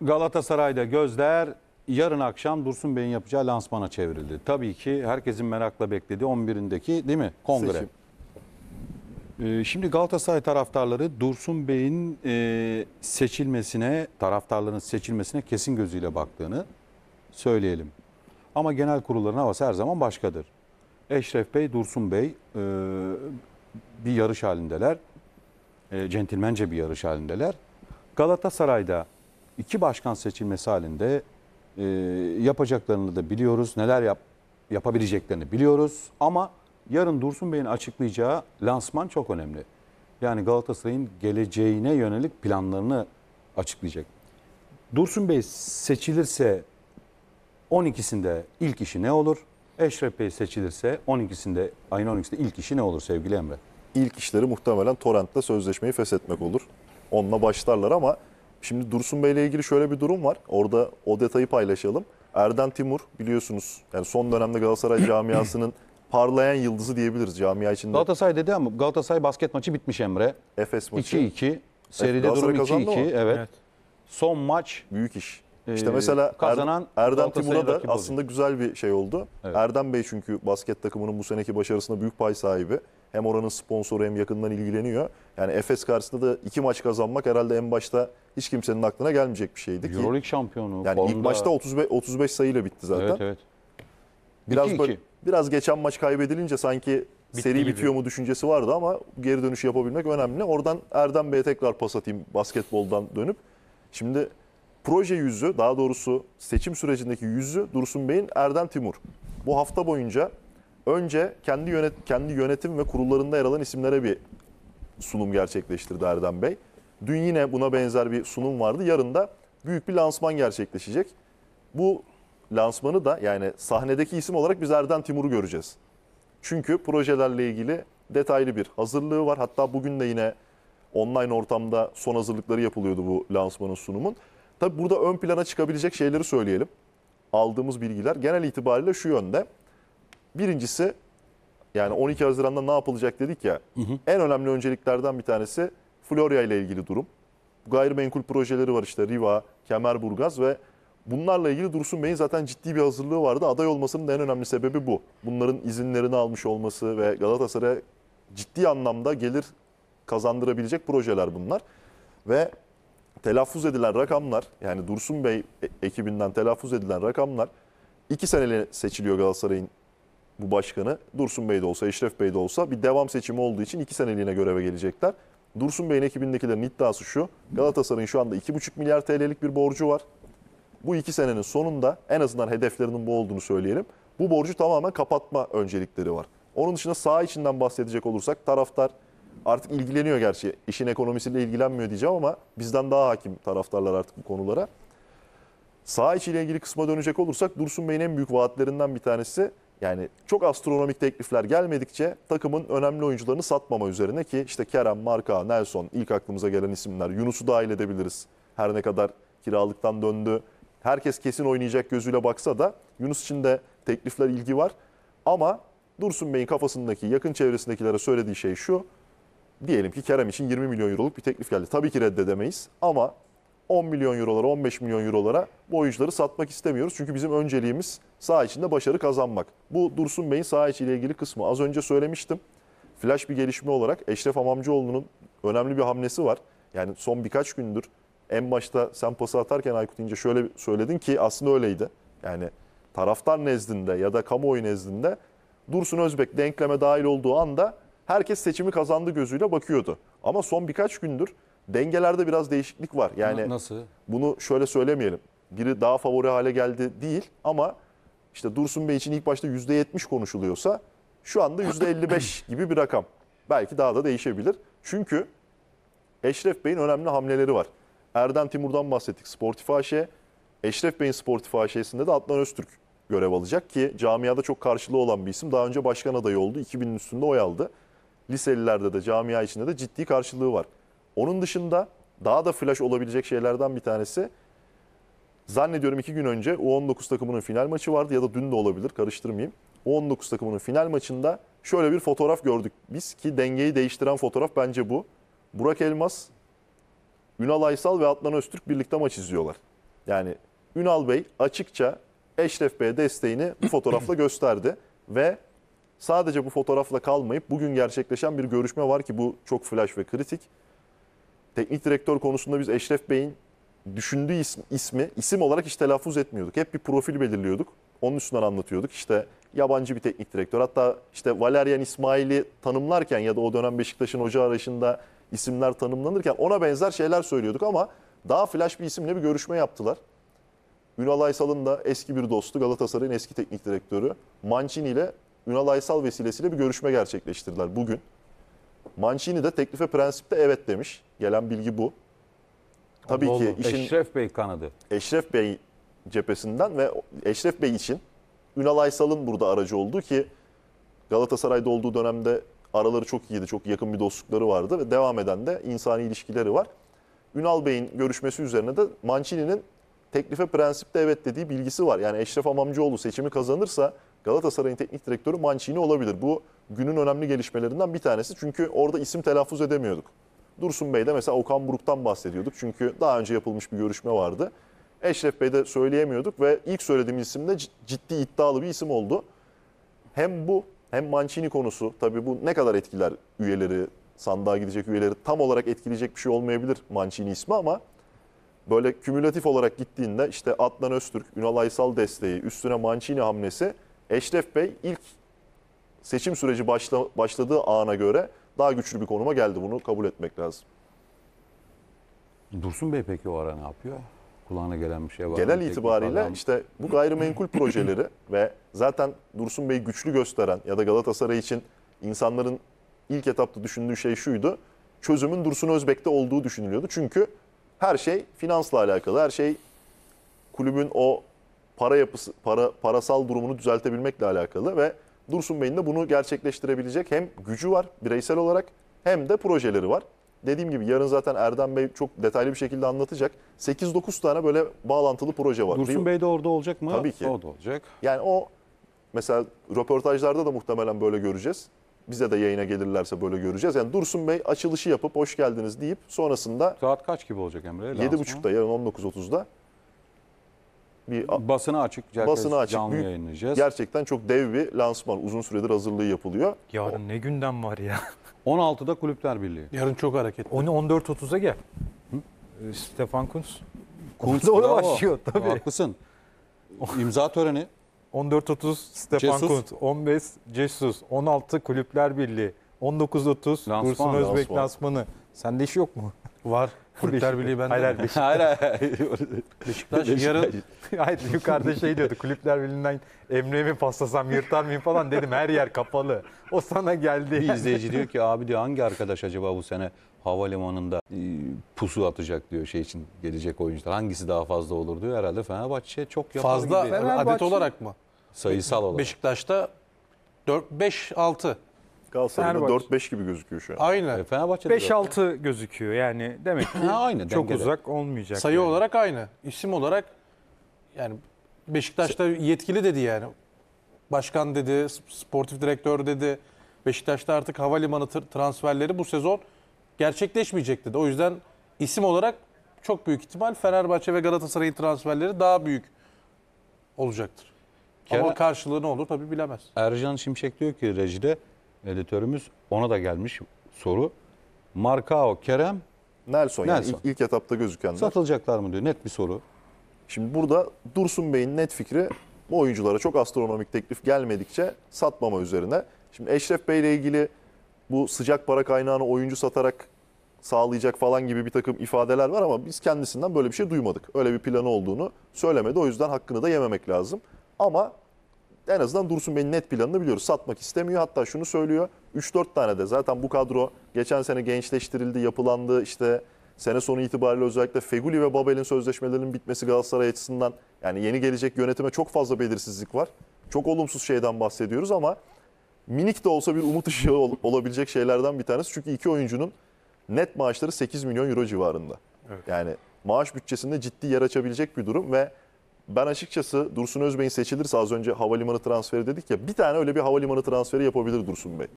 Galatasaray'da gözler yarın akşam Dursun Bey'in yapacağı lansmana çevrildi. Tabii ki herkesin merakla beklediği 11'indeki değil mi kongre? Seçim. Ee, şimdi Galatasaray taraftarları Dursun Bey'in e, seçilmesine, taraftarların seçilmesine kesin gözüyle baktığını söyleyelim. Ama genel kurulların havası her zaman başkadır. Eşref Bey, Dursun Bey e, bir yarış halindeler. E, centilmence bir yarış halindeler. Galatasaray'da iki başkan seçilmesi halinde e, yapacaklarını da biliyoruz. Neler yap, yapabileceklerini biliyoruz. Ama yarın Dursun Bey'in açıklayacağı lansman çok önemli. Yani Galatasaray'ın geleceğine yönelik planlarını açıklayacak. Dursun Bey seçilirse 12'sinde ilk işi ne olur? Eşref Bey seçilirse 12'sinde aynı 12'sinde ilk işi ne olur sevgili Emre? İlk işleri muhtemelen Torrent'le sözleşmeyi feshetmek olur. Onunla başlarlar ama Şimdi Dursun Bey ile ilgili şöyle bir durum var. Orada o detayı paylaşalım. Erden Timur biliyorsunuz yani son dönemde Galatasaray camiasının parlayan yıldızı diyebiliriz camia içinde. Galatasaray dedi ama Galatasaray basket maçı bitmiş Emre. Efes maçı. 2-2. Seride durum 2-2. Evet. evet. Son maç. Büyük iş. E, işte mesela er- kazanan er, Erdem Timur'a da aslında güzel bir şey oldu. Evet. Erdem Bey çünkü basket takımının bu seneki başarısında büyük pay sahibi. Hem oranın sponsoru hem yakından ilgileniyor. Yani Efes karşısında da iki maç kazanmak herhalde en başta hiç kimsenin aklına gelmeyecek bir şeydi ki. Euroleague şampiyonu. Yani Banda. ilk maçta 35, 35 sayıyla bitti zaten. Evet evet. Biraz 2 -2. böyle, biraz geçen maç kaybedilince sanki Bitti seri gibi. bitiyor mu düşüncesi vardı ama geri dönüş yapabilmek önemli. Oradan Erdem Bey'e tekrar pas atayım basketboldan dönüp. Şimdi proje yüzü daha doğrusu seçim sürecindeki yüzü Dursun Bey'in Erdem Timur. Bu hafta boyunca Önce kendi yönet kendi yönetim ve kurullarında yer alan isimlere bir sunum gerçekleştirdi Erdem Bey. Dün yine buna benzer bir sunum vardı. Yarın da büyük bir lansman gerçekleşecek. Bu lansmanı da yani sahnedeki isim olarak biz Erdem Timur'u göreceğiz. Çünkü projelerle ilgili detaylı bir hazırlığı var. Hatta bugün de yine online ortamda son hazırlıkları yapılıyordu bu lansmanın sunumun. Tabi burada ön plana çıkabilecek şeyleri söyleyelim. Aldığımız bilgiler genel itibariyle şu yönde. Birincisi yani 12 Haziran'da ne yapılacak dedik ya. Hı hı. En önemli önceliklerden bir tanesi Florya ile ilgili durum. Gayrimenkul projeleri var işte Riva, Kemerburgaz ve bunlarla ilgili Dursun Bey'in zaten ciddi bir hazırlığı vardı. Aday olmasının da en önemli sebebi bu. Bunların izinlerini almış olması ve Galatasaray'a ciddi anlamda gelir kazandırabilecek projeler bunlar. Ve telaffuz edilen rakamlar yani Dursun Bey e-, ekibinden telaffuz edilen rakamlar 2 seneli seçiliyor Galatasaray'ın bu başkanı. Dursun Bey de olsa, Eşref Bey de olsa bir devam seçimi olduğu için iki seneliğine göreve gelecekler. Dursun Bey'in ekibindekilerin iddiası şu. Galatasaray'ın şu anda 2,5 milyar TL'lik bir borcu var. Bu iki senenin sonunda en azından hedeflerinin bu olduğunu söyleyelim. Bu borcu tamamen kapatma öncelikleri var. Onun dışında sağ içinden bahsedecek olursak taraftar artık ilgileniyor gerçi. İşin ekonomisiyle ilgilenmiyor diyeceğim ama bizden daha hakim taraftarlar artık bu konulara. Sağ içiyle ilgili kısma dönecek olursak Dursun Bey'in en büyük vaatlerinden bir tanesi yani çok astronomik teklifler gelmedikçe takımın önemli oyuncularını satmama üzerine ki işte Kerem, Marka, Nelson ilk aklımıza gelen isimler. Yunus'u dahil edebiliriz. Her ne kadar kiralıktan döndü. Herkes kesin oynayacak gözüyle baksa da Yunus için de teklifler ilgi var. Ama Dursun Bey'in kafasındaki yakın çevresindekilere söylediği şey şu. Diyelim ki Kerem için 20 milyon euroluk bir teklif geldi. Tabii ki reddedemeyiz ama 10 milyon eurolara, 15 milyon eurolara bu oyuncuları satmak istemiyoruz. Çünkü bizim önceliğimiz saha içinde başarı kazanmak. Bu Dursun Bey'in saha içiyle ilgili kısmı. Az önce söylemiştim. Flash bir gelişme olarak Eşref Amamcıoğlu'nun önemli bir hamlesi var. Yani son birkaç gündür en başta sen pası atarken Aykut İnce şöyle söyledin ki aslında öyleydi. Yani taraftar nezdinde ya da kamuoyu nezdinde Dursun Özbek denkleme dahil olduğu anda herkes seçimi kazandı gözüyle bakıyordu. Ama son birkaç gündür dengelerde biraz değişiklik var. Yani Nasıl? bunu şöyle söylemeyelim. Biri daha favori hale geldi değil ama işte Dursun Bey için ilk başta %70 konuşuluyorsa şu anda %55 gibi bir rakam. Belki daha da değişebilir. Çünkü Eşref Bey'in önemli hamleleri var. Erdem Timur'dan bahsettik Sportif AŞ. Eşref Bey'in Sportif AŞ'sinde de Adnan Öztürk görev alacak ki camiada çok karşılığı olan bir isim. Daha önce başkan adayı oldu. 2000'in üstünde oy aldı. Liselilerde de camia içinde de ciddi karşılığı var. Onun dışında daha da flash olabilecek şeylerden bir tanesi zannediyorum iki gün önce U19 takımının final maçı vardı ya da dün de olabilir karıştırmayayım. U19 takımının final maçında şöyle bir fotoğraf gördük biz ki dengeyi değiştiren fotoğraf bence bu. Burak Elmas, Ünal Aysal ve Atlan Öztürk birlikte maç izliyorlar. Yani Ünal Bey açıkça Eşref Bey'e desteğini bu fotoğrafla gösterdi ve sadece bu fotoğrafla kalmayıp bugün gerçekleşen bir görüşme var ki bu çok flash ve kritik teknik direktör konusunda biz Eşref Bey'in düşündüğü ismi, ismi isim olarak hiç telaffuz etmiyorduk. Hep bir profil belirliyorduk. Onun üstünden anlatıyorduk. İşte yabancı bir teknik direktör. Hatta işte Valerian İsmail'i tanımlarken ya da o dönem Beşiktaş'ın hoca arayışında isimler tanımlanırken ona benzer şeyler söylüyorduk ama daha flash bir isimle bir görüşme yaptılar. Ünal Aysal'ın da eski bir dostu Galatasaray'ın eski teknik direktörü Mancini ile Ünal Aysal vesilesiyle bir görüşme gerçekleştirdiler bugün. Mancini de teklife prensipte evet demiş. Gelen bilgi bu. Tabii Allah ki işin Eşref Bey kanadı. Eşref Bey cephesinden ve Eşref Bey için Ünal Aysal'ın burada aracı olduğu ki Galatasaray'da olduğu dönemde araları çok iyiydi. Çok yakın bir dostlukları vardı ve devam eden de insani ilişkileri var. Ünal Bey'in görüşmesi üzerine de Mancini'nin teklife prensipte evet dediği bilgisi var. Yani Eşref Amamcıoğlu seçimi kazanırsa Galatasaray'ın teknik direktörü Mancini olabilir. Bu günün önemli gelişmelerinden bir tanesi. Çünkü orada isim telaffuz edemiyorduk. Dursun Bey de mesela Okan Buruk'tan bahsediyorduk. Çünkü daha önce yapılmış bir görüşme vardı. Eşref Bey de söyleyemiyorduk ve ilk söylediğimiz isim de ciddi iddialı bir isim oldu. Hem bu hem Mancini konusu tabii bu ne kadar etkiler üyeleri, sandığa gidecek üyeleri tam olarak etkileyecek bir şey olmayabilir Mancini ismi ama böyle kümülatif olarak gittiğinde işte Adnan Öztürk, Ünal Aysal desteği, üstüne Mancini hamlesi Eşref Bey ilk seçim süreci başla, başladığı ana göre daha güçlü bir konuma geldi. Bunu kabul etmek lazım. Dursun Bey peki o ara ne yapıyor? Kulağına gelen bir şey var Genel itibariyle adam... işte bu gayrimenkul projeleri ve zaten Dursun Bey'i güçlü gösteren ya da Galatasaray için insanların ilk etapta düşündüğü şey şuydu. Çözümün Dursun Özbek'te olduğu düşünülüyordu. Çünkü her şey finansla alakalı. Her şey kulübün o para yapısı, para parasal durumunu düzeltebilmekle alakalı ve Dursun Bey'in de bunu gerçekleştirebilecek hem gücü var bireysel olarak hem de projeleri var. Dediğim gibi yarın zaten Erdem Bey çok detaylı bir şekilde anlatacak. 8-9 tane böyle bağlantılı proje var. Dursun Bey de orada olacak mı? Tabii ki. O da olacak. Yani o mesela röportajlarda da muhtemelen böyle göreceğiz. Bize de yayına gelirlerse böyle göreceğiz. Yani Dursun Bey açılışı yapıp hoş geldiniz deyip sonrasında... Saat kaç gibi olacak Emre? 7.30'da yarın 19.30'da bir basına açık, basına açık canlı büyük, yayınlayacağız. Gerçekten çok dev bir lansman. Uzun süredir hazırlığı yapılıyor. Yarın o, ne gündem var ya. 16'da Kulüpler Birliği. Yarın çok hareketli. 14.30'a gel. Hı? E, Stefan Kunz. Kunz ona başlıyor tabii. Haklısın. İmza töreni. 14.30 Stefan Kunz. 15 Cesus. 16 Kulüpler Birliği. 19.30 Lansman, Kursun Özbek lansmanı. lansmanı. Sende iş yok mu? Var. Kulüpler Birliği bende. Hayır, hayır, Beşiktaş. hayır. Beşiktaş yarın. Hayır, yukarıda şey diyordu. Kulüpler Birliği'nden Emre'ye mi paslasam, yırtar mıyım falan dedim. Her yer kapalı. O sana geldi. Bir izleyici diyor ki abi diyor hangi arkadaş acaba bu sene havalimanında e, pusu atacak diyor şey için gelecek oyuncular. Hangisi daha fazla olur diyor. Herhalde Fenerbahçe çok yapar Fazla gibi. Fenerbahçe, adet olarak mı? Sayısal olarak. Beşiktaş'ta 4 5 6 Galatasaray'da Fenerbahçe. 4-5 gibi gözüküyor şu an. Aynı. E, Fenerbahçe'de 5-6 gözüküyor yani demek ki ha, aynı, çok dengede. uzak olmayacak. Sayı yani. olarak aynı. İsim olarak yani Beşiktaş'ta yetkili dedi yani. Başkan dedi, sportif direktör dedi. Beşiktaş'ta artık havalimanı transferleri bu sezon gerçekleşmeyecek dedi. O yüzden isim olarak çok büyük ihtimal Fenerbahçe ve Galatasaray'ın transferleri daha büyük olacaktır. Ama karşılığı ne olur tabii bilemez. Ercan Şimşek diyor ki rejide editörümüz. Ona da gelmiş soru. Markao, Kerem, Nelson, yani Ilk, ilk etapta gözükenler. Satılacaklar mı diyor. Net bir soru. Şimdi burada Dursun Bey'in net fikri bu oyunculara çok astronomik teklif gelmedikçe satmama üzerine. Şimdi Eşref Bey ile ilgili bu sıcak para kaynağını oyuncu satarak sağlayacak falan gibi bir takım ifadeler var ama biz kendisinden böyle bir şey duymadık. Öyle bir planı olduğunu söylemedi. O yüzden hakkını da yememek lazım. Ama en azından Dursun Bey'in net planını biliyoruz. Satmak istemiyor. Hatta şunu söylüyor. 3-4 tane de zaten bu kadro geçen sene gençleştirildi, yapılandı. İşte sene sonu itibariyle özellikle Feguli ve Babel'in sözleşmelerinin bitmesi Galatasaray açısından yani yeni gelecek yönetime çok fazla belirsizlik var. Çok olumsuz şeyden bahsediyoruz ama minik de olsa bir umut ışığı ol olabilecek şeylerden bir tanesi. Çünkü iki oyuncunun net maaşları 8 milyon euro civarında. Evet. Yani maaş bütçesinde ciddi yer açabilecek bir durum ve ben açıkçası Dursun Özbey'in seçilirse az önce havalimanı transferi dedik ya bir tane öyle bir havalimanı transferi yapabilir Dursun Bey.